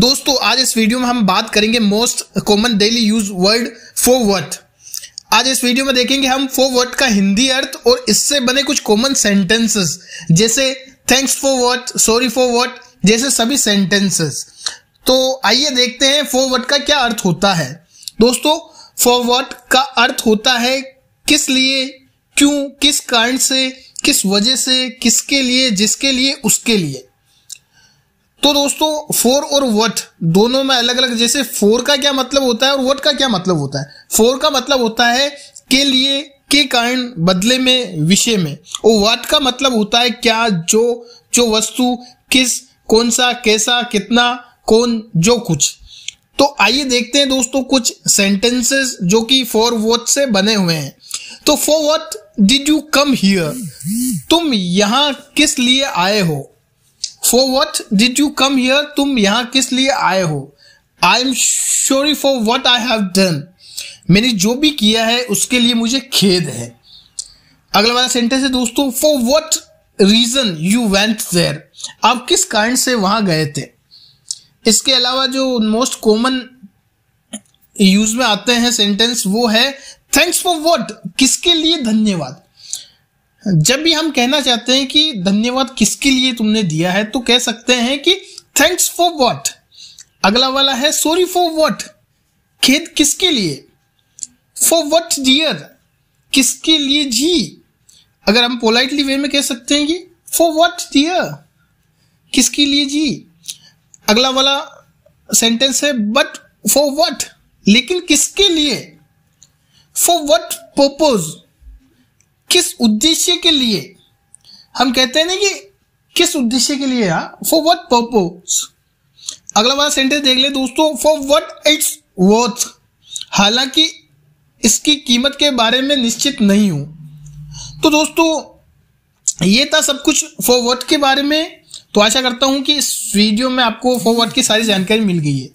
दोस्तों आज इस वीडियो में हम बात करेंगे most common daily use word for what आज इस वीडियो में देखेंगे हम फॉर वर्थ का हिंदी अर्थ और इससे बने कुछ कॉमन सेंटेंसेस जैसे thanks for what sorry for what जैसे सभी सेंटेंसेस तो आइए देखते हैं फॉर वर्थ का क्या अर्थ होता है दोस्तों फॉर वर्थ का अर्थ होता है किस लिए क्यों किस कारण से किस वजह से किसके लिए जिसके लिए उसके लिए तो दोस्तों फोर और वट दोनों में अलग अलग जैसे फोर का क्या मतलब होता है और वट का क्या मतलब होता है फोर का मतलब होता है के लिए के कारण बदले में विषय में और वट का मतलब होता है क्या जो जो वस्तु किस कौन सा कैसा कितना कौन जो कुछ तो आइए देखते हैं दोस्तों कुछ सेंटेंसेस जो कि फॉर वॉट से बने हुए हैं तो for what did you come here तुम यहां किस लिए आए हो for what did you come here तुम यहाँ किस लिए आए हो I am sorry for what I have done मैंने जो भी किया है उसके लिए मुझे खेद है अगला वाला सेंटेंस है दोस्तों for what reason you went there आप किस कारण से वहां गए थे इसके अलावा जो मोस्ट कॉमन यूज में आते हैं सेंटेंस वो है थैंक्स फॉर वट किसके लिए धन्यवाद जब भी हम कहना चाहते हैं कि धन्यवाद किसके लिए तुमने दिया है तो कह सकते हैं कि थैंक्स फॉर वॉट अगला वाला है सॉरी फॉर वॉट खेद किसके लिए फॉर वट डियर किसके लिए जी अगर हम पोलाइटली वे में कह सकते हैं कि फॉर वट डियर किसके लिए जी अगला वाला सेंटेंस है बट फॉर वट लेकिन किसके लिए फॉर वट पर्पज किस उद्देश्य के लिए हम कहते हैं ना कि किस उद्देश्य के लिए यार फॉर वट पर्पोज अगला वाला सेंटेंस देख ले दोस्तों फॉर वट इट्स वर्थ हालांकि इसकी कीमत के बारे में निश्चित नहीं हूं तो दोस्तों ये था सब कुछ वट के बारे में तो आशा करता हूं कि इस वीडियो में आपको वट की सारी जानकारी मिल गई है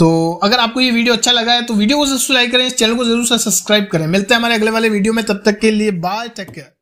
तो अगर आपको ये वीडियो अच्छा लगा है तो वीडियो को जरूर लाइक करें चैनल को जरूर सब्सक्राइब करें मिलते हैं हमारे अगले वाले वीडियो में तब तक के लिए बाय टेक केयर